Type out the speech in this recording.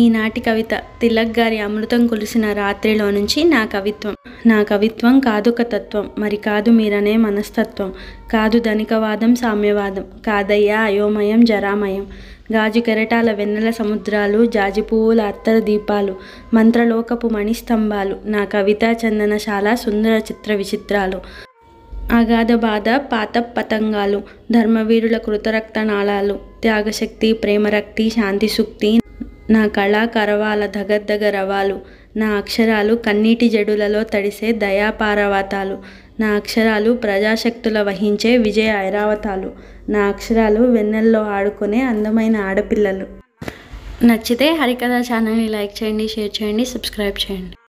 ఈనాటి కవిత తిలక్ గారి అమృతం కులిసిన రాత్రిలో నుంచి నా కవిత్వం నా కవిత్వం కాదు ఒక తత్వం మరి కాదు మీరనే మనస్తత్వం కాదు ధనికవాదం సామ్యవాదం కాదయ్యా అయోమయం జరామయం గాజు కెరటాల వెన్నెల సముద్రాలు జాజి పువ్వుల అత్తర దీపాలు మంత్రలోకపు మణిస్తంభాలు నా కవిత చందనశాల సుందర చిత్ర విచిత్రాలు అగాధ బాధ పాత పతంగాలు ధర్మవీరుల కృతరక్తనాళాలు త్యాగశక్తి ప్రేమరక్తి శాంతి సుక్తి నా కళాకరవాల ధగధగ రవాలు నా అక్షరాలు కన్నీటి జడులలో తడిసే దయాపారవాతాలు నా అక్షరాలు ప్రజాశక్తుల వహించే విజయ ఐరావతాలు నా అక్షరాలు వెన్నెల్లో ఆడుకునే అందమైన ఆడపిల్లలు నచ్చితే హరికథ ఛానల్ని లైక్ చేయండి షేర్ చేయండి సబ్స్క్రైబ్ చేయండి